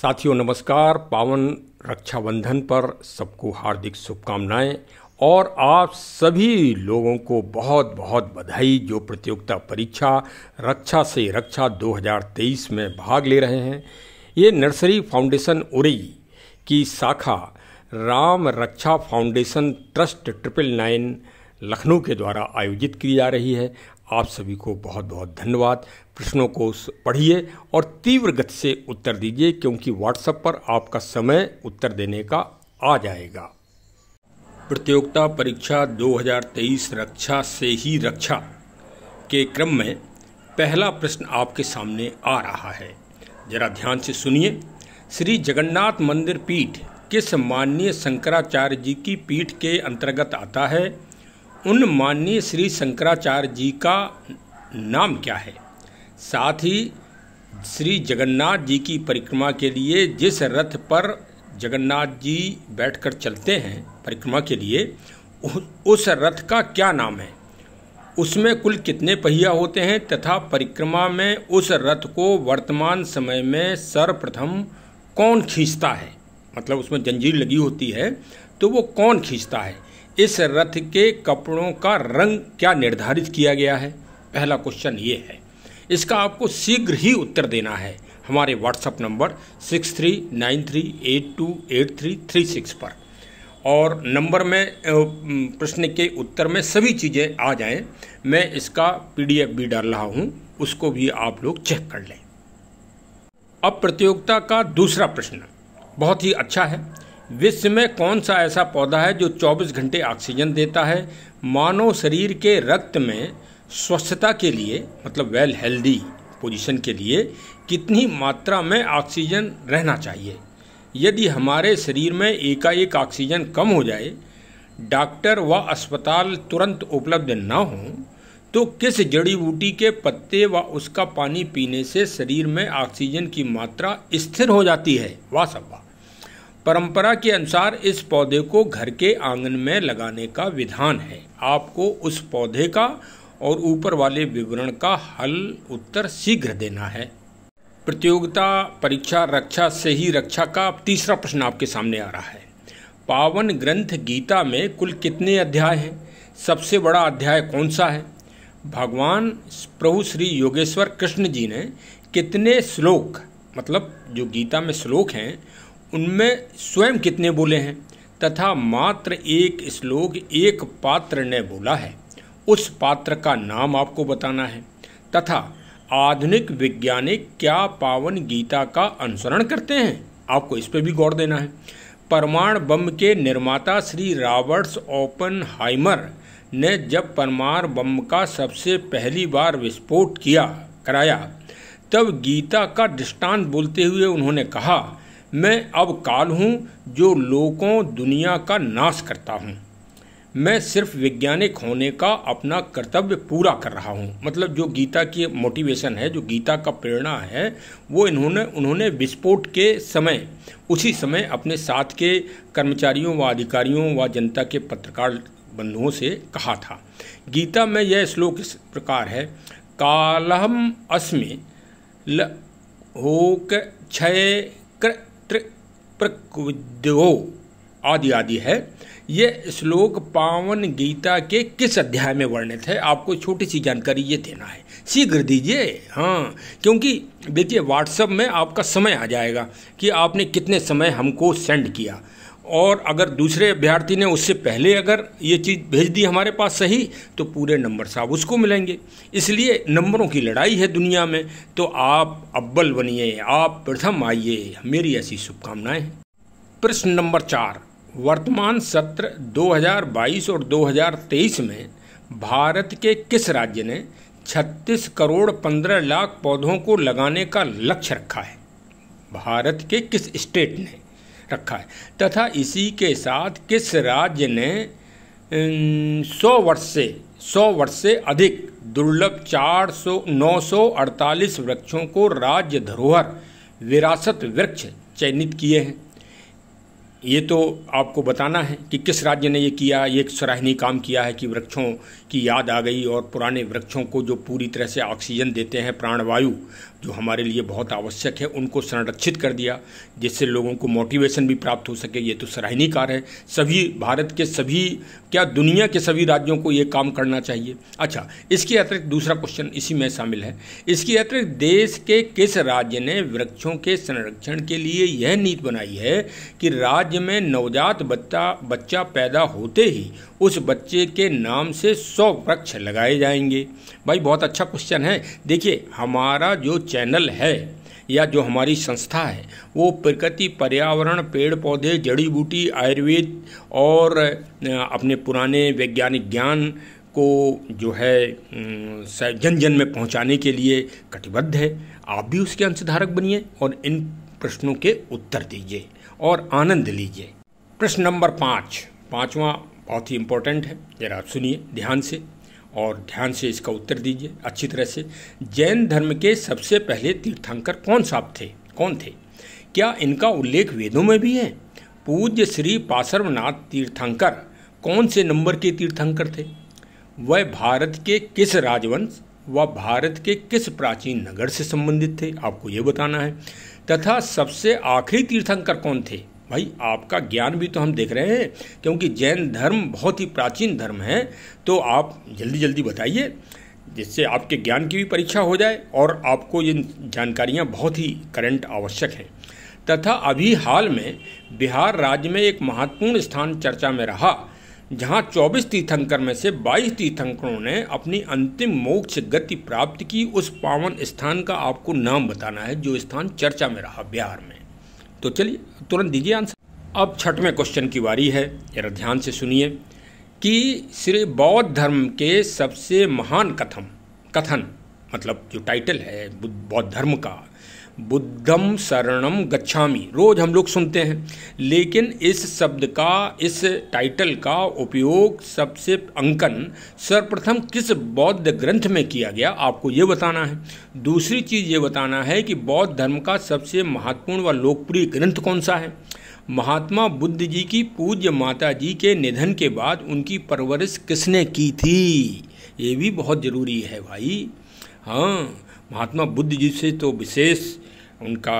साथियों नमस्कार पावन रक्षाबंधन पर सबको हार्दिक शुभकामनाएं और आप सभी लोगों को बहुत बहुत बधाई जो प्रतियोगिता परीक्षा रक्षा से रक्षा 2023 में भाग ले रहे हैं ये नर्सरी फाउंडेशन उरई की शाखा Ram Raksha foundation trust triple nine Lucknow के द्वारा आयोजित की जा रही है आप सभी को बहुत बहुत धन्यवाद प्रश्नों को पढ़िए और तीव्र गति से उत्तर दीजिए क्योंकि व्हाट्सएप पर आपका समय उत्तर देने का आ जाएगा प्रतियोगिता परीक्षा 2023 रक्षा से ही रक्षा के क्रम में पहला प्रश्न आपके सामने आ रहा है जरा ध्यान से सुनिए श्री जगन्नाथ मंदिर पीठ किस माननीय शंकराचार्य जी की पीठ के अंतर्गत आता है उन माननीय श्री शंकराचार्य जी का नाम क्या है साथ ही श्री जगन्नाथ जी की परिक्रमा के लिए जिस रथ पर जगन्नाथ जी बैठकर चलते हैं परिक्रमा के लिए उस रथ का क्या नाम है उसमें कुल कितने पहिया होते हैं तथा परिक्रमा में उस रथ को वर्तमान समय में सर्वप्रथम कौन खींचता है मतलब उसमें जंजीर लगी होती है तो वो कौन खींचता है इस रथ के कपड़ों का रंग क्या निर्धारित किया गया है पहला क्वेश्चन ये है इसका आपको शीघ्र ही उत्तर देना है हमारे WhatsApp number six three nine three eight two eight three three six पर और नंबर में प्रश्न के उत्तर में सभी चीज़ें आ जाएं मैं इसका पीडीएफ भी डाल रहा हूं उसको भी आप लोग चेक कर लें अब प्रतियोगिता का दूसरा प्रश्न बहुत ही अच्छा है विश्व में कौन सा ऐसा पौधा है जो 24 घंटे ऑक्सीजन देता है मानव शरीर के रक्त में स्वस्थता के लिए मतलब वेल हेल्दी पोजीशन के लिए कितनी मात्रा में ऑक्सीजन रहना चाहिए यदि हमारे शरीर में एकाएक ऑक्सीजन कम हो जाए डॉक्टर व अस्पताल तुरंत उपलब्ध न हो तो किस जड़ी बूटी के पत्ते व उसका पानी पीने से शरीर में ऑक्सीजन की मात्रा स्थिर हो जाती है वाह सब वाह परंपरा के अनुसार इस पौधे को घर के आंगन में लगाने का विधान है आपको उस पौधे का और ऊपर वाले विवरण का हल उत्तर शीघ्र देना है प्रतियोगिता परीक्षा रक्षा से ही रक्षा का तीसरा प्रश्न आपके सामने आ रहा है पावन ग्रंथ गीता में कुल कितने अध्याय हैं सबसे बड़ा अध्याय कौन सा है भगवान प्रभु श्री योगेश्वर कृष्ण जी ने कितने श्लोक मतलब जो गीता में श्लोक हैं उनमें स्वयं कितने बोले हैं तथा मात्र एक श्लोक एक पात्र ने बोला है उस पात्र का नाम आपको बताना है तथा आधुनिक वैज्ञानिक क्या पावन गीता का अनुसरण करते हैं आपको इस पर भी गौर देना है परमाणु बम के निर्माता श्री रॉबर्ट्स ओपन हाइमर ने जब परमाणु बम का सबसे पहली बार विस्फोट किया कराया तब गीता का दृष्टांत बोलते हुए उन्होंने कहा मैं अब काल हूँ जो लोगों दुनिया का नाश करता हूँ मैं सिर्फ वैज्ञानिक होने का अपना कर्तव्य पूरा कर रहा हूँ मतलब जो गीता की मोटिवेशन है जो गीता का प्रेरणा है वो इन्होंने उन्होंने विस्फोट के समय उसी समय अपने साथ के कर्मचारियों व अधिकारियों व जनता के पत्रकार बंधुओं से कहा था गीता में यह श्लोक इस प्रकार है कालहम अस्मि ल होक क्षय प्रकृद्यो आदि आदि है ये श्लोक पावन गीता के किस अध्याय में वर्णित है आपको छोटी सी जानकारी ये देना है शीघ्र दीजिए हाँ क्योंकि देखिए व्हाट्सएप में आपका समय आ जाएगा कि आपने कितने समय हमको सेंड किया और अगर दूसरे अभ्यर्थी ने उससे पहले अगर ये चीज़ भेज दी हमारे पास सही तो पूरे नंबर साहब उसको मिलेंगे इसलिए नंबरों की लड़ाई है दुनिया में तो आप अव्वल बनिए आप प्रथम आइए मेरी ऐसी शुभकामनाएं प्रश्न नंबर चार वर्तमान सत्र 2022 और 2023 में भारत के किस राज्य ने 36 करोड़ 15 लाख पौधों को लगाने का लक्ष्य रखा है भारत के किस स्टेट ने रखा है तथा इसी के साथ किस राज्य ने सौ वर्ष से सौ वर्ष से अधिक दुर्लभ चार सौ नौ सौ अड़तालीस वृक्षों को राज्य धरोहर विरासत वृक्ष चयनित किए हैं ये तो आपको बताना है कि किस राज्य ने ये किया ये एक सराहनीय काम किया है कि वृक्षों की याद आ गई और पुराने वृक्षों को जो पूरी तरह से ऑक्सीजन देते हैं प्राणवायु जो हमारे लिए बहुत आवश्यक है उनको संरक्षित कर दिया जिससे लोगों को मोटिवेशन भी प्राप्त हो सके ये तो सराहनीय कार्य है सभी भारत के सभी क्या दुनिया के सभी राज्यों को ये काम करना चाहिए अच्छा इसके अतिरिक्त दूसरा क्वेश्चन इसी में शामिल है इसके अतिरिक्त देश के किस राज्य ने वृक्षों के संरक्षण के लिए यह नीति बनाई है कि राज्य में नवजात बच्चा बच्चा पैदा होते ही उस बच्चे के नाम से सौ वृक्ष लगाए जाएंगे भाई बहुत अच्छा क्वेश्चन है देखिए हमारा जो चैनल है या जो हमारी संस्था है वो प्रकृति पर्यावरण पेड़ पौधे जड़ी बूटी आयुर्वेद और अपने पुराने वैज्ञानिक ज्ञान को जो है जन जन में पहुंचाने के लिए कटिबद्ध है आप भी उसके अंशधारक बनिए और इन प्रश्नों के उत्तर दीजिए और आनंद लीजिए प्रश्न नंबर पाँच पाँचवा बहुत ही इम्पोर्टेंट है जरा आप सुनिए ध्यान से और ध्यान से इसका उत्तर दीजिए अच्छी तरह से जैन धर्म के सबसे पहले तीर्थंकर कौन साहब थे कौन थे क्या इनका उल्लेख वेदों में भी है पूज्य श्री पार्श्वनाथ तीर्थंकर कौन से नंबर के तीर्थंकर थे वह भारत के किस राजवंश व भारत के किस प्राचीन नगर से संबंधित थे आपको ये बताना है तथा सबसे आखिरी तीर्थंकर कौन थे भाई आपका ज्ञान भी तो हम देख रहे हैं क्योंकि जैन धर्म बहुत ही प्राचीन धर्म है तो आप जल्दी जल्दी बताइए जिससे आपके ज्ञान की भी परीक्षा हो जाए और आपको ये जानकारियाँ बहुत ही करंट आवश्यक हैं तथा अभी हाल में बिहार राज्य में एक महत्वपूर्ण स्थान चर्चा में रहा जहां 24 तीर्थंकर में से 22 तीर्थंकरों ने अपनी अंतिम मोक्ष गति प्राप्त की उस पावन स्थान का आपको नाम बताना है जो स्थान चर्चा में रहा बिहार में तो चलिए तुरंत दीजिए आंसर अब छठवें क्वेश्चन की बारी है जरा ध्यान से सुनिए कि श्री बौद्ध धर्म के सबसे महान कथम कथन मतलब जो टाइटल है बौद्ध धर्म का बुद्धम शरणम गच्छामी रोज़ हम लोग सुनते हैं लेकिन इस शब्द का इस टाइटल का उपयोग सबसे अंकन सर्वप्रथम किस बौद्ध ग्रंथ में किया गया आपको ये बताना है दूसरी चीज़ ये बताना है कि बौद्ध धर्म का सबसे महत्वपूर्ण व लोकप्रिय ग्रंथ कौन सा है महात्मा बुद्ध जी की पूज्य माता जी के निधन के बाद उनकी परवरिश किसने की थी ये भी बहुत ज़रूरी है भाई हाँ महात्मा बुद्ध जी से तो विशेष उनका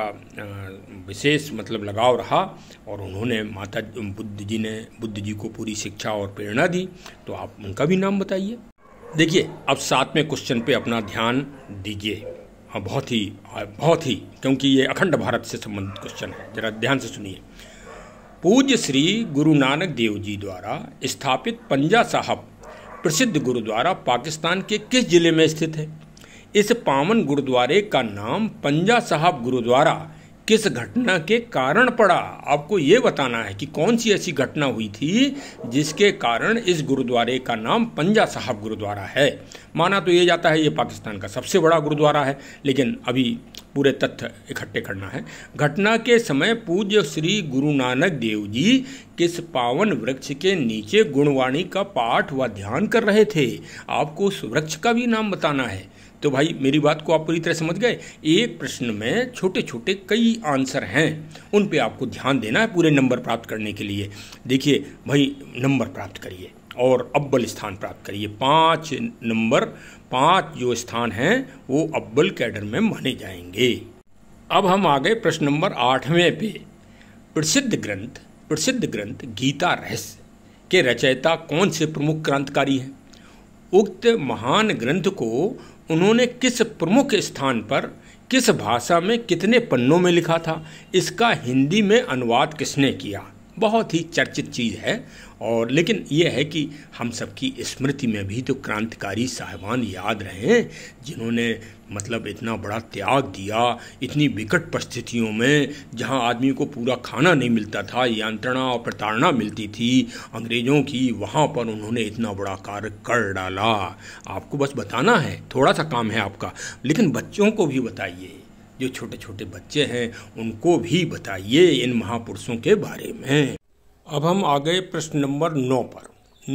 विशेष मतलब लगाव रहा और उन्होंने माता बुद्ध जी ने बुद्ध जी को पूरी शिक्षा और प्रेरणा दी तो आप उनका भी नाम बताइए देखिए अब सातवें क्वेश्चन पे अपना ध्यान दीजिए हाँ बहुत ही बहुत ही क्योंकि ये अखंड भारत से संबंधित क्वेश्चन है जरा ध्यान से सुनिए पूज्य श्री गुरु नानक देव जी द्वारा स्थापित पंजा साहब प्रसिद्ध गुरुद्वारा पाकिस्तान के किस जिले में स्थित है इस पावन गुरुद्वारे का नाम पंजा साहब गुरुद्वारा किस घटना के कारण पड़ा आपको ये बताना है कि कौन सी ऐसी घटना हुई थी जिसके कारण इस गुरुद्वारे का नाम पंजा साहब गुरुद्वारा है माना तो ये जाता है ये पाकिस्तान का सबसे बड़ा गुरुद्वारा है लेकिन अभी पूरे तथ्य इकट्ठे करना है घटना के समय पूज्य श्री गुरु नानक देव जी किस पावन वृक्ष के नीचे गुणवाणी का पाठ व ध्यान कर रहे थे आपको उस वृक्ष का भी नाम बताना है तो भाई मेरी बात को आप पूरी तरह समझ गए एक प्रश्न में छोटे छोटे कई आंसर हैं उन पे आपको ध्यान देना है पूरे नंबर प्राप्त करने के लिए देखिए भाई नंबर प्राप्त करिए और अब्बल स्थान प्राप्त करिए पांच नंबर पांच जो स्थान हैं वो अब्बल कैडर में माने जाएंगे अब हम आ गए प्रश्न नंबर आठवें पे प्रसिद्ध ग्रंथ प्रसिद्ध ग्रंथ गीता रहस्य के रचयिता कौन से प्रमुख क्रांतिकारी हैं उक्त महान ग्रंथ को उन्होंने किस प्रमुख स्थान पर किस भाषा में कितने पन्नों में लिखा था इसका हिंदी में अनुवाद किसने किया बहुत ही चर्चित चीज़ है और लेकिन यह है कि हम सबकी स्मृति में भी तो क्रांतिकारी साहबान याद रहे हैं जिन्होंने मतलब इतना बड़ा त्याग दिया इतनी विकट परिस्थितियों में जहां आदमी को पूरा खाना नहीं मिलता था यंत्रणा और प्रताड़ना मिलती थी अंग्रेज़ों की वहां पर उन्होंने इतना बड़ा कार्य कर डाला आपको बस बताना है थोड़ा सा काम है आपका लेकिन बच्चों को भी बताइए जो छोटे छोटे बच्चे हैं उनको भी बताइए इन महापुरुषों के बारे में अब हम आ गए प्रश्न नंबर नौ पर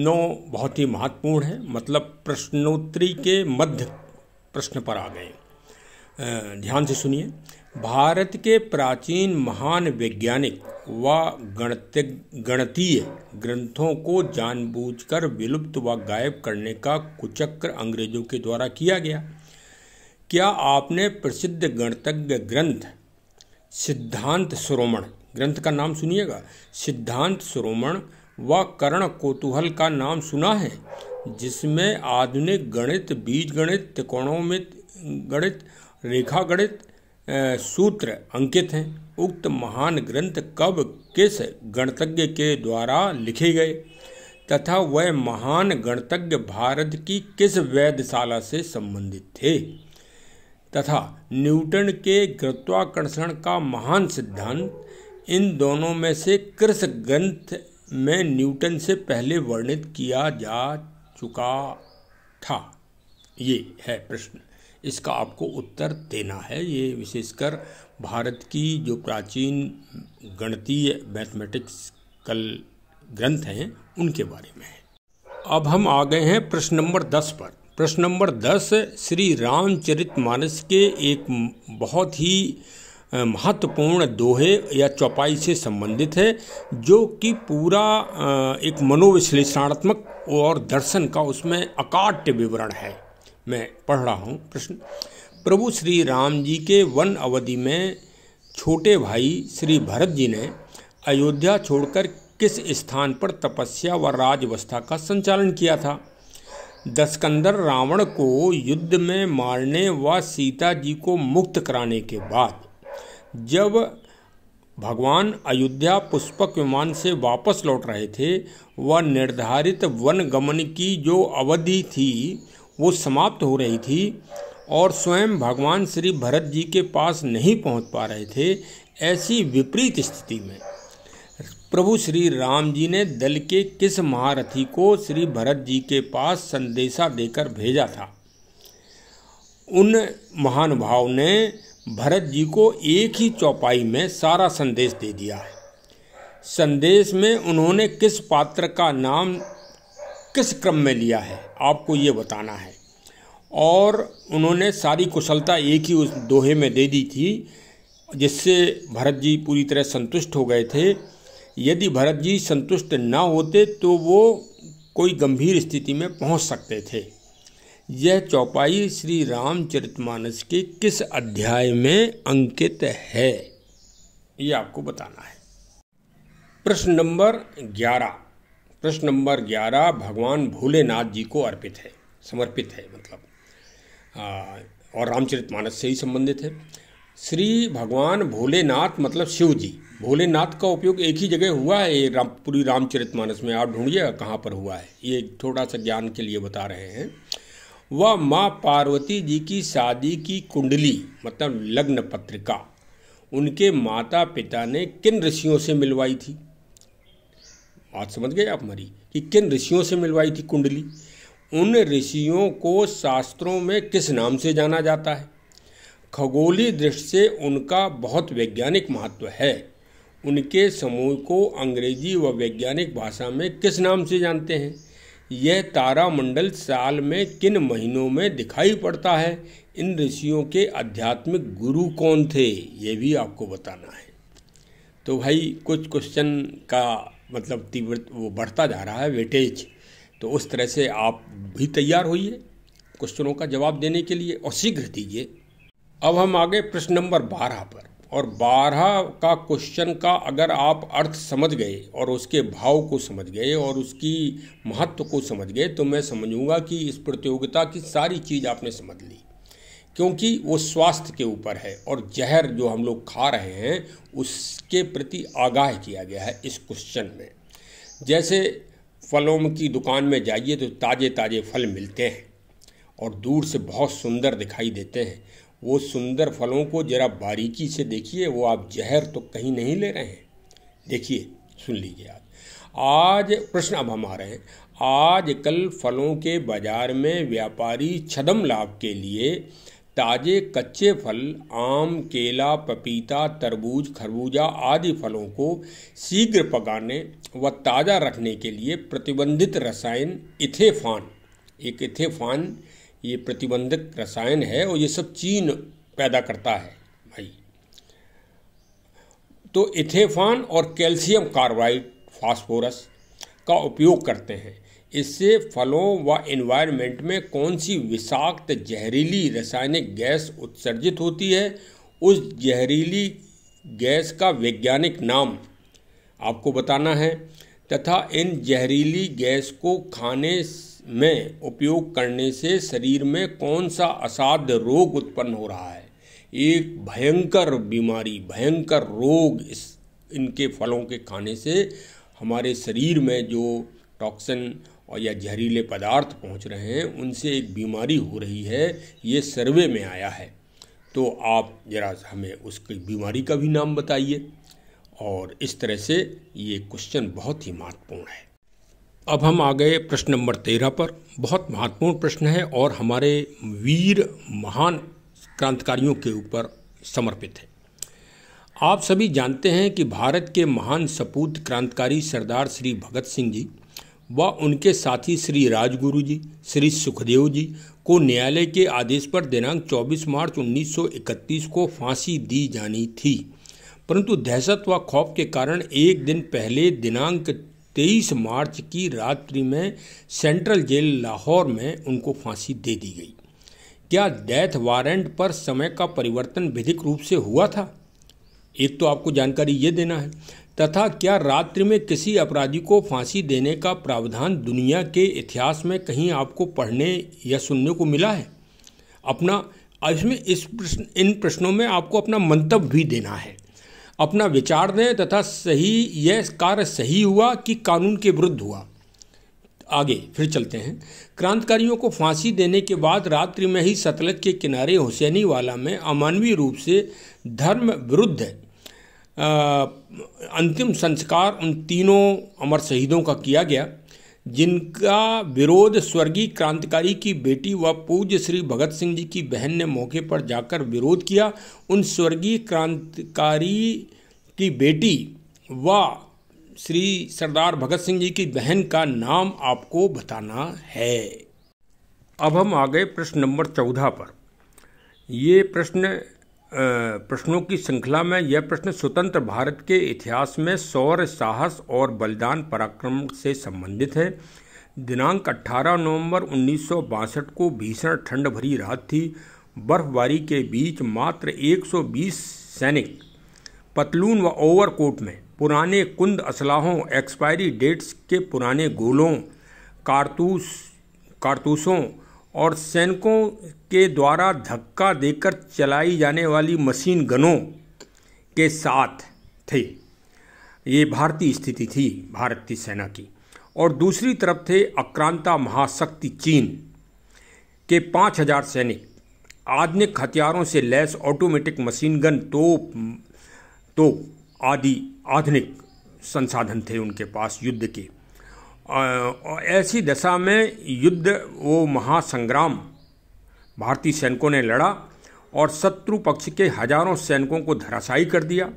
नौ बहुत ही महत्वपूर्ण है मतलब प्रश्नोत्तरी के मध्य प्रश्न पर आ गए ध्यान से सुनिए भारत के प्राचीन महान वैज्ञानिक व गणति गणतीय ग्रंथों को जानबूझकर विलुप्त व गायब करने का कुचक्र अंग्रेजों के द्वारा किया गया क्या आपने प्रसिद्ध गणतज्ञ ग्रंथ सिद्धांत श्रोमण ग्रंथ का नाम सुनिएगा सिद्धांत श्रोमण व करण कोतूहल का नाम सुना है जिसमें आधुनिक गणित बीज गणित में गणित रेखा गणित सूत्र अंकित हैं उक्त महान ग्रंथ कब किस गणतज्ञ के द्वारा लिखे गए तथा वह महान गणतज्ञ भारत की किस वैधशाला से संबंधित थे तथा न्यूटन के गुरुत्वाकर्षण का महान सिद्धांत इन दोनों में से कृष ग्रंथ में न्यूटन से पहले वर्णित किया जा चुका था ये है प्रश्न इसका आपको उत्तर देना है ये विशेषकर भारत की जो प्राचीन गणतीय मैथमेटिक्स कल ग्रंथ हैं उनके बारे में है अब हम आ गए हैं प्रश्न नंबर दस पर प्रश्न नंबर दस श्री रामचरित मानस के एक बहुत ही महत्वपूर्ण दोहे या चौपाई से संबंधित है जो कि पूरा एक मनोविश्लेषणात्मक और दर्शन का उसमें अकाट्य विवरण है मैं पढ़ रहा हूँ प्रश्न प्रभु श्री राम जी के वन अवधि में छोटे भाई श्री भरत जी ने अयोध्या छोड़कर किस स्थान पर तपस्या व राजवस्था का संचालन किया था दस्कंदर रावण को युद्ध में मारने व सीता जी को मुक्त कराने के बाद जब भगवान अयोध्या पुष्पक विमान से वापस लौट रहे थे व निर्धारित वन गमन की जो अवधि थी वो समाप्त हो रही थी और स्वयं भगवान श्री भरत जी के पास नहीं पहुंच पा रहे थे ऐसी विपरीत स्थिति में प्रभु श्री राम जी ने दल के किस महारथी को श्री भरत जी के पास संदेशा देकर भेजा था उन महानुभाव ने भरत जी को एक ही चौपाई में सारा संदेश दे दिया है संदेश में उन्होंने किस पात्र का नाम किस क्रम में लिया है आपको ये बताना है और उन्होंने सारी कुशलता एक ही उस दोहे में दे दी थी जिससे भरत जी पूरी तरह संतुष्ट हो गए थे यदि भरत जी संतुष्ट न होते तो वो कोई गंभीर स्थिति में पहुंच सकते थे यह चौपाई श्री रामचरितमानस के किस अध्याय में अंकित है ये आपको बताना है प्रश्न नंबर ग्यारह प्रश्न नंबर ग्यारह भगवान भोलेनाथ जी को अर्पित है समर्पित है मतलब आ, और रामचरितमानस से ही संबंधित है श्री भगवान भोलेनाथ मतलब शिव जी भोलेनाथ का उपयोग एक ही जगह हुआ है ये राम पूरी रामचरितमानस में आप ढूंढिए कहाँ पर हुआ है ये थोड़ा सा ज्ञान के लिए बता रहे हैं वह माँ पार्वती जी की शादी की कुंडली मतलब लग्न पत्रिका उनके माता पिता ने किन ऋषियों से मिलवाई थी बात समझ गए आप मरी कि किन ऋषियों से मिलवाई थी कुंडली उन ऋषियों को शास्त्रों में किस नाम से जाना जाता है खगोली दृष्टि से उनका बहुत वैज्ञानिक महत्व है उनके समूह को अंग्रेजी व वैज्ञानिक भाषा में किस नाम से जानते हैं यह तारामंडल साल में किन महीनों में दिखाई पड़ता है इन ऋषियों के आध्यात्मिक गुरु कौन थे ये भी आपको बताना है तो भाई कुछ क्वेश्चन का मतलब तीव्र वो बढ़ता जा रहा है वेटेज तो उस तरह से आप भी तैयार होइए क्वेश्चनों का जवाब देने के लिए और शीघ्र दीजिए अब हम आगे प्रश्न नंबर बारह पर और बारह का क्वेश्चन का अगर आप अर्थ समझ गए और उसके भाव को समझ गए और उसकी महत्व को समझ गए तो मैं समझूंगा कि इस प्रतियोगिता की सारी चीज़ आपने समझ ली क्योंकि वो स्वास्थ्य के ऊपर है और जहर जो हम लोग खा रहे हैं उसके प्रति आगाह किया गया है इस क्वेश्चन में जैसे फलों की दुकान में जाइए तो ताज़े ताज़े फल मिलते हैं और दूर से बहुत सुंदर दिखाई देते हैं वो सुंदर फलों को जरा बारीकी से देखिए वो आप जहर तो कहीं नहीं ले रहे हैं देखिए सुन लीजिए आप आज प्रश्न अब हम आ रहे हैं आजकल फलों के बाजार में व्यापारी छदम लाभ के लिए ताजे कच्चे फल आम केला पपीता तरबूज खरबूजा आदि फलों को शीघ्र पकाने व ताज़ा रखने के लिए प्रतिबंधित रसायन इथेफान एक इथेफान ये प्रतिबंधक रसायन है और ये सब चीन पैदा करता है भाई तो इथेफान और कैल्शियम कार्बाइड फास्फोरस का उपयोग करते हैं इससे फलों व एनवायरनमेंट में कौन सी विषाक्त जहरीली रासायनिक गैस उत्सर्जित होती है उस जहरीली गैस का वैज्ञानिक नाम आपको बताना है तथा इन जहरीली गैस को खाने में उपयोग करने से शरीर में कौन सा असाध्य रोग उत्पन्न हो रहा है एक भयंकर बीमारी भयंकर रोग इस इनके फलों के खाने से हमारे शरीर में जो टॉक्सिन और या जहरीले पदार्थ पहुंच रहे हैं उनसे एक बीमारी हो रही है ये सर्वे में आया है तो आप जरा हमें उसकी बीमारी का भी नाम बताइए और इस तरह से ये क्वेश्चन बहुत ही महत्वपूर्ण है अब हम आ गए प्रश्न नंबर तेरह पर बहुत महत्वपूर्ण प्रश्न है और हमारे वीर महान क्रांतिकारियों के ऊपर समर्पित है आप सभी जानते हैं कि भारत के महान सपूत क्रांतिकारी सरदार श्री भगत सिंह जी व उनके साथी श्री राजगुरु जी श्री सुखदेव जी को न्यायालय के आदेश पर दिनांक 24 मार्च 1931 को फांसी दी जानी थी परंतु दहशत व खौफ के कारण एक दिन पहले दिनांक तेईस मार्च की रात्रि में सेंट्रल जेल लाहौर में उनको फांसी दे दी गई क्या डेथ वारंट पर समय का परिवर्तन विधिक रूप से हुआ था एक तो आपको जानकारी ये देना है तथा क्या रात्रि में किसी अपराधी को फांसी देने का प्रावधान दुनिया के इतिहास में कहीं आपको पढ़ने या सुनने को मिला है अपना इसमें इस प्रश्न इन प्रश्नों में आपको अपना मंतव्य भी देना है अपना विचार दें तथा सही यह कार्य सही हुआ कि कानून के विरुद्ध हुआ आगे फिर चलते हैं क्रांतिकारियों को फांसी देने के बाद रात्रि में ही सतलज के किनारे हुसैनी वाला में अमानवीय रूप से धर्म विरुद्ध अंतिम संस्कार उन तीनों अमर शहीदों का किया गया जिनका विरोध स्वर्गीय क्रांतिकारी की बेटी व पूज्य श्री भगत सिंह जी की बहन ने मौके पर जाकर विरोध किया उन स्वर्गीय क्रांतिकारी की बेटी व श्री सरदार भगत सिंह जी की बहन का नाम आपको बताना है अब हम आ गए प्रश्न नंबर चौदह पर ये प्रश्न प्रश्नों की श्रृंखला में यह प्रश्न स्वतंत्र भारत के इतिहास में सौर साहस और बलिदान पराक्रम से संबंधित है दिनांक 18 नवंबर उन्नीस को भीषण ठंड भरी रात थी बर्फबारी के बीच मात्र 120 सैनिक पतलून व ओवरकोट में पुराने कुंद असलाहों एक्सपायरी डेट्स के पुराने गोलों कारतूस कारतूसों और सैनिकों के द्वारा धक्का देकर चलाई जाने वाली मशीन गनों के साथ थे ये भारतीय स्थिति थी भारतीय सेना की और दूसरी तरफ थे अक्रांता महाशक्ति चीन के पाँच हजार सैनिक आधुनिक हथियारों से लैस ऑटोमेटिक मशीन गन तोप तोप आदि आधुनिक संसाधन थे उनके पास युद्ध के ऐसी दशा में युद्ध वो महासंग्राम भारतीय सैनिकों ने लड़ा और शत्रु पक्ष के हजारों सैनिकों को धराशायी कर दिया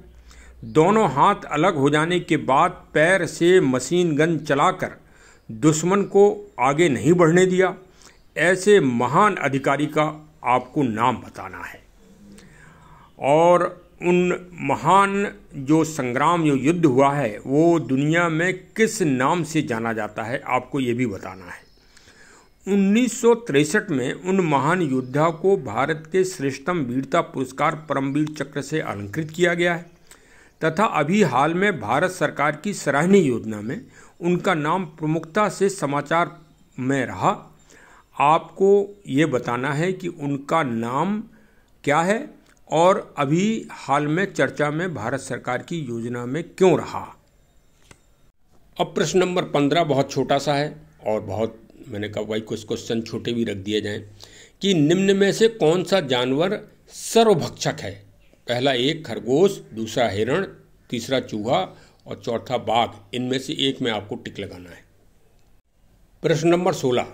दोनों हाथ अलग हो जाने के बाद पैर से मशीन गन चलाकर दुश्मन को आगे नहीं बढ़ने दिया ऐसे महान अधिकारी का आपको नाम बताना है और उन महान जो संग्राम जो युद्ध हुआ है वो दुनिया में किस नाम से जाना जाता है आपको ये भी बताना है उन्नीस में उन महान योद्धा को भारत के श्रेष्ठतम वीरता पुरस्कार परमवीर चक्र से अलंकृत किया गया है तथा अभी हाल में भारत सरकार की सराहनीय योजना में उनका नाम प्रमुखता से समाचार में रहा आपको ये बताना है कि उनका नाम क्या है और अभी हाल में चर्चा में भारत सरकार की योजना में क्यों रहा अब प्रश्न नंबर पंद्रह बहुत छोटा सा है और बहुत मैंने कहा भाई कुछ क्वेश्चन छोटे भी रख दिए जाएं कि निम्न में से कौन सा जानवर सर्वभक्षक है पहला एक खरगोश दूसरा हिरण तीसरा चूहा और चौथा बाघ इनमें से एक में आपको टिक लगाना है प्रश्न नंबर सोलह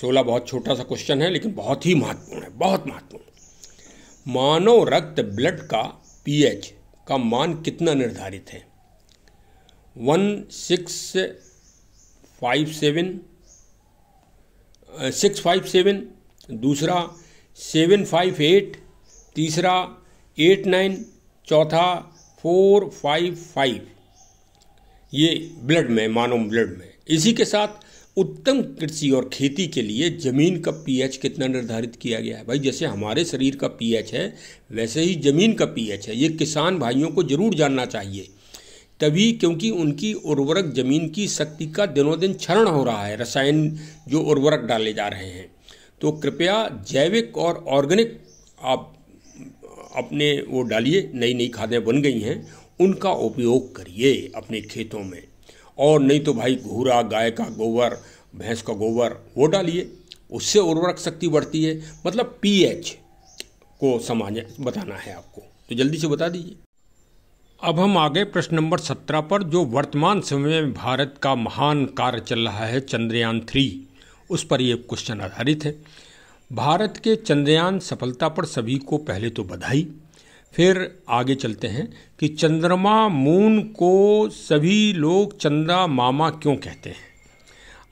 सोलह बहुत छोटा सा क्वेश्चन है लेकिन बहुत ही महत्वपूर्ण है बहुत महत्वपूर्ण मानव रक्त ब्लड का पीएच का मान कितना निर्धारित है one six five seven six five seven दूसरा सेवन फाइव एट तीसरा एट नाइन चौथा फोर फाइव फाइव ये ब्लड में मानव ब्लड में इसी के साथ उत्तम कृषि और खेती के लिए ज़मीन का पीएच कितना निर्धारित किया गया है भाई जैसे हमारे शरीर का पीएच है वैसे ही ज़मीन का पीएच है ये किसान भाइयों को ज़रूर जानना चाहिए तभी क्योंकि उनकी उर्वरक ज़मीन की शक्ति का दिनों दिन क्षरण हो रहा है रसायन जो उर्वरक डाले जा रहे हैं तो कृपया जैविक और ऑर्गेनिक आप अपने वो डालिए नई नई खादें बन गई हैं उनका उपयोग करिए अपने खेतों में और नहीं तो भाई घूरा गाय का गोबर भैंस का गोबर वो डालिए उससे उर्वरक शक्ति बढ़ती है मतलब पीएच को समाज बताना है आपको तो जल्दी से बता दीजिए अब हम आगे प्रश्न नंबर सत्रह पर जो वर्तमान समय में भारत का महान कार्य चल रहा है चंद्रयान थ्री उस पर ये क्वेश्चन आधारित है भारत के चंद्रयान सफलता पर सभी को पहले तो बधाई फिर आगे चलते हैं कि चंद्रमा मून को सभी लोग चंदा मामा क्यों कहते हैं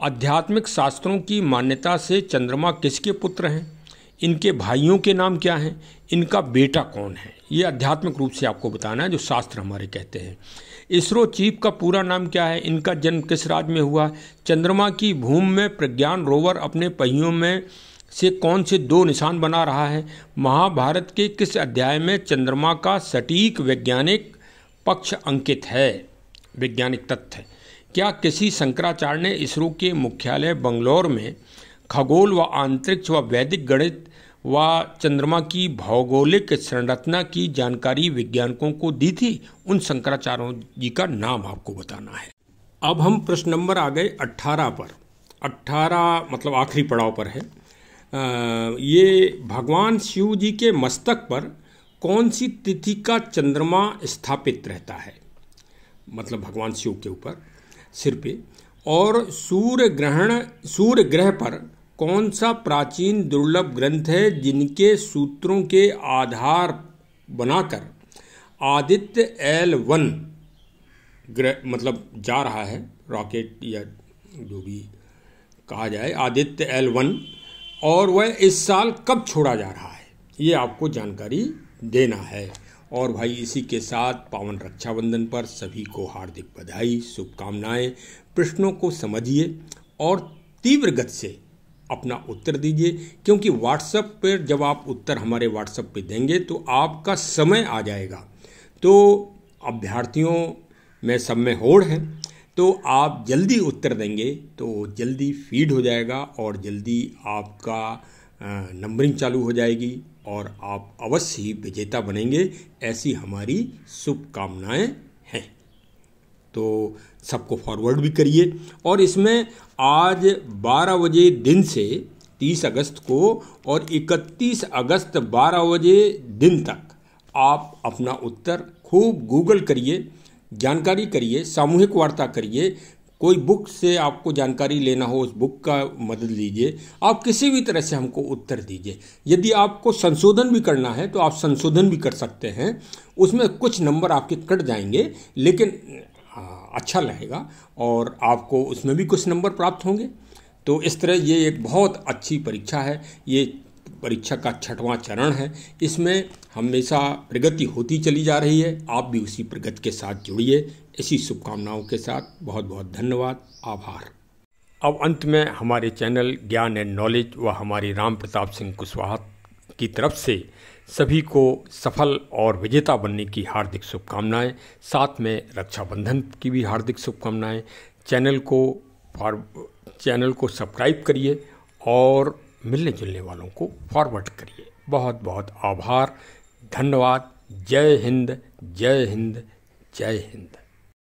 आध्यात्मिक शास्त्रों की मान्यता से चंद्रमा किसके पुत्र हैं इनके भाइयों के नाम क्या हैं इनका बेटा कौन है ये आध्यात्मिक रूप से आपको बताना है जो शास्त्र हमारे कहते हैं इसरो चीफ का पूरा नाम क्या है इनका जन्म किस राज्य में हुआ चंद्रमा की भूमि में प्रज्ञान रोवर अपने पहियों में से कौन से दो निशान बना रहा है महाभारत के किस अध्याय में चंद्रमा का सटीक वैज्ञानिक पक्ष अंकित है वैज्ञानिक तथ्य क्या किसी शंकराचार्य ने इसरो के मुख्यालय बंगलौर में खगोल व आंतरिक्ष व वैदिक गणित व चंद्रमा की भौगोलिक संरचना की जानकारी वैज्ञानिकों को दी थी उन शंकराचार्यों जी का नाम आपको बताना है अब हम प्रश्न नंबर आ गए 18 पर 18 मतलब आखिरी पड़ाव पर है ये भगवान शिव जी के मस्तक पर कौन सी तिथि का चंद्रमा स्थापित रहता है मतलब भगवान शिव के ऊपर सिर पे और सूर्य ग्रहण सूर्य ग्रह पर कौन सा प्राचीन दुर्लभ ग्रंथ है जिनके सूत्रों के आधार बनाकर आदित्य एल वन ग्रह मतलब जा रहा है रॉकेट या जो भी कहा जाए आदित्य एल वन और वह इस साल कब छोड़ा जा रहा है ये आपको जानकारी देना है और भाई इसी के साथ पावन रक्षाबंधन पर सभी को हार्दिक बधाई शुभकामनाएं प्रश्नों को समझिए और तीव्र गति से अपना उत्तर दीजिए क्योंकि व्हाट्सएप पर जब आप उत्तर हमारे व्हाट्सएप पे देंगे तो आपका समय आ जाएगा तो अभ्यर्थियों में सब में होड़ है तो आप जल्दी उत्तर देंगे तो जल्दी फीड हो जाएगा और जल्दी आपका नंबरिंग चालू हो जाएगी और आप अवश्य ही विजेता बनेंगे ऐसी हमारी शुभकामनाएँ हैं तो सबको फॉरवर्ड भी करिए और इसमें आज 12 बजे दिन से 30 अगस्त को और 31 अगस्त 12 बजे दिन तक आप अपना उत्तर खूब गूगल करिए जानकारी करिए सामूहिक वार्ता करिए कोई बुक से आपको जानकारी लेना हो उस बुक का मदद लीजिए आप किसी भी तरह से हमको उत्तर दीजिए यदि आपको संशोधन भी करना है तो आप संशोधन भी कर सकते हैं उसमें कुछ नंबर आपके कट जाएंगे लेकिन अच्छा लगेगा और आपको उसमें भी कुछ नंबर प्राप्त होंगे तो इस तरह ये एक बहुत अच्छी परीक्षा है ये परीक्षा का छठवां चरण है इसमें हमेशा प्रगति होती चली जा रही है आप भी उसी प्रगति के साथ जुड़िए इसी शुभकामनाओं के साथ बहुत बहुत धन्यवाद आभार अब अंत में हमारे चैनल ज्ञान एंड नॉलेज व हमारी राम प्रताप सिंह कुशवाहा की तरफ से सभी को सफल और विजेता बनने की हार्दिक शुभकामनाएं साथ में रक्षाबंधन की भी हार्दिक शुभकामनाएं चैनल को फॉर चैनल को सब्सक्राइब करिए और मिलने जुलने वालों को फॉरवर्ड करिए बहुत बहुत आभार धन्यवाद जय हिंद जय हिंद जय हिंद